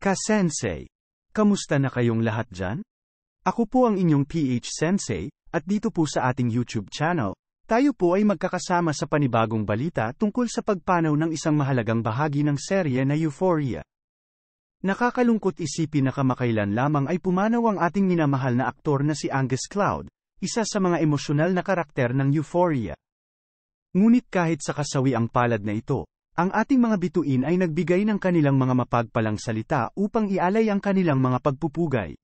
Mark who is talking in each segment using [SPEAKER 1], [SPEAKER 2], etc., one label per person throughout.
[SPEAKER 1] Ka-sensei. Kamusta na kayong lahat dyan? Ako po ang inyong PH Sensei, at dito po sa ating YouTube channel, tayo po ay magkakasama sa panibagong balita tungkol sa pagpanaw ng isang mahalagang bahagi ng serye na Euphoria. Nakakalungkot isipin na kamakailan lamang ay pumanaw ang ating minamahal na aktor na si Angus Cloud, isa sa mga emosyonal na karakter ng Euphoria. Ngunit kahit sa kasawi ang palad na ito, ang ating mga bituin ay nagbigay ng kanilang mga mapagpalang salita upang ialay ang kanilang mga pagpupugay.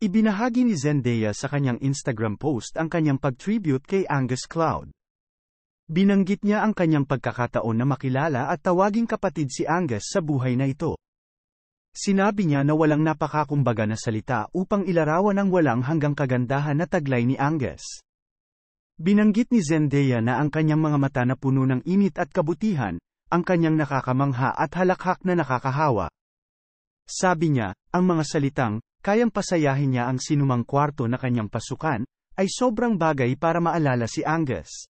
[SPEAKER 1] Ibinahagi ni Zendaya sa kanyang Instagram post ang kanyang pag-tribute kay Angus Cloud. Binanggit niya ang kanyang pagkakataon na makilala at tawaging kapatid si Angus sa buhay na ito. Sinabi niya na walang napakakumbaga na salita upang ilarawan ang walang hanggang kagandahan na taglay ni Angus. Binanggit ni Zendaya na ang kanyang mga mata na puno ng init at kabutihan, ang kanyang nakakamangha at halakhak na nakakahawa. Sabi niya, ang mga salitang, kayang pasayahin niya ang sinumang kwarto na kanyang pasukan, ay sobrang bagay para maalala si Angus.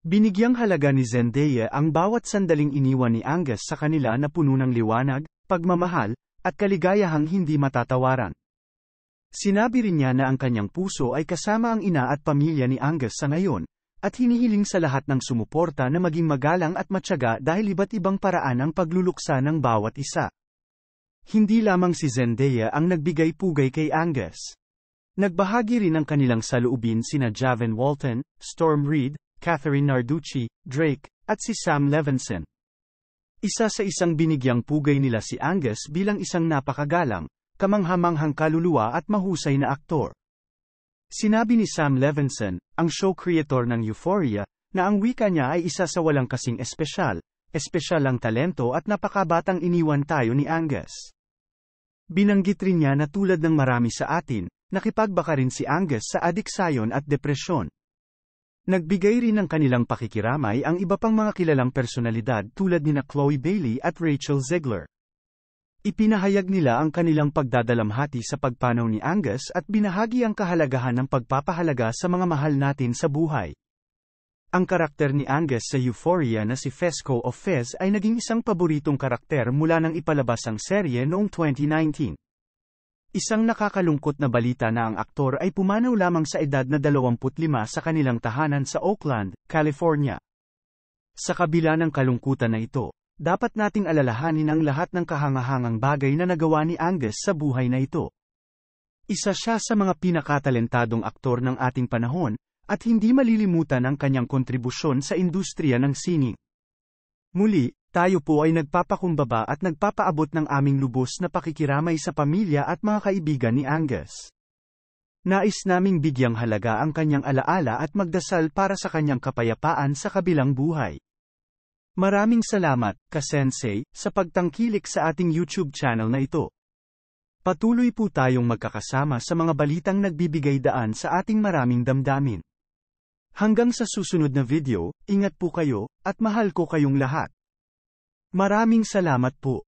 [SPEAKER 1] Binigyang halaga ni Zendaya ang bawat sandaling iniwan ni Angus sa kanila na puno ng liwanag, pagmamahal, at kaligayahang hindi matatawaran. Sinabi rin niya na ang kanyang puso ay kasama ang ina at pamilya ni Angus sa ngayon, at hinihiling sa lahat ng sumuporta na maging magalang at matyaga dahil iba't ibang paraan ang pagluluksa ng bawat isa. Hindi lamang si Zendaya ang nagbigay pugay kay Angus. Nagbahagi rin ang kanilang saluubin sina Javin Walton, Storm Reed, Catherine Narducci, Drake, at si Sam Levinson. Isa sa isang binigyang pugay nila si Angus bilang isang napakagalang, kamanghamanghang kaluluwa at mahusay na aktor. Sinabi ni Sam Levinson, ang show creator ng Euphoria, na ang wika niya ay isa sa walang kasing espesyal, espesyal ang talento at napakabatang iniwan tayo ni Angus. Binanggit rin niya na tulad ng marami sa atin, nakipagbaka rin si Angus sa adiksayon at depresyon. Nagbigay rin ng kanilang pakikiramay ang iba pang mga kilalang personalidad tulad ni na Chloe Bailey at Rachel Zegler. Ipinahayag nila ang kanilang pagdadalamhati sa pagpanaw ni Angus at binahagi ang kahalagahan ng pagpapahalaga sa mga mahal natin sa buhay. Ang karakter ni Angus sa Euphoria na si Fesco of Fez ay naging isang paboritong karakter mula nang ipalabas ang serye noong 2019. Isang nakakalungkot na balita na ang aktor ay pumanaw lamang sa edad na 25 sa kanilang tahanan sa Oakland, California. Sa kabila ng kalungkutan na ito, dapat nating alalahanin ang lahat ng kahangahangang bagay na nagawa ni Angus sa buhay na ito. Isa siya sa mga pinakatalentadong aktor ng ating panahon, at hindi malilimutan ang kanyang kontribusyon sa industriya ng sining. Muli, tayo po ay nagpapakumbaba at nagpapaabot ng aming lubos na pakikiramay sa pamilya at mga kaibigan ni Angus. Nais naming bigyang halaga ang kanyang alaala at magdasal para sa kanyang kapayapaan sa kabilang buhay. Maraming salamat, ka-sensei, sa pagtangkilik sa ating YouTube channel na ito. Patuloy po tayong magkakasama sa mga balitang nagbibigay daan sa ating maraming damdamin. Hanggang sa susunod na video, ingat po kayo, at mahal ko kayong lahat. Maraming salamat po.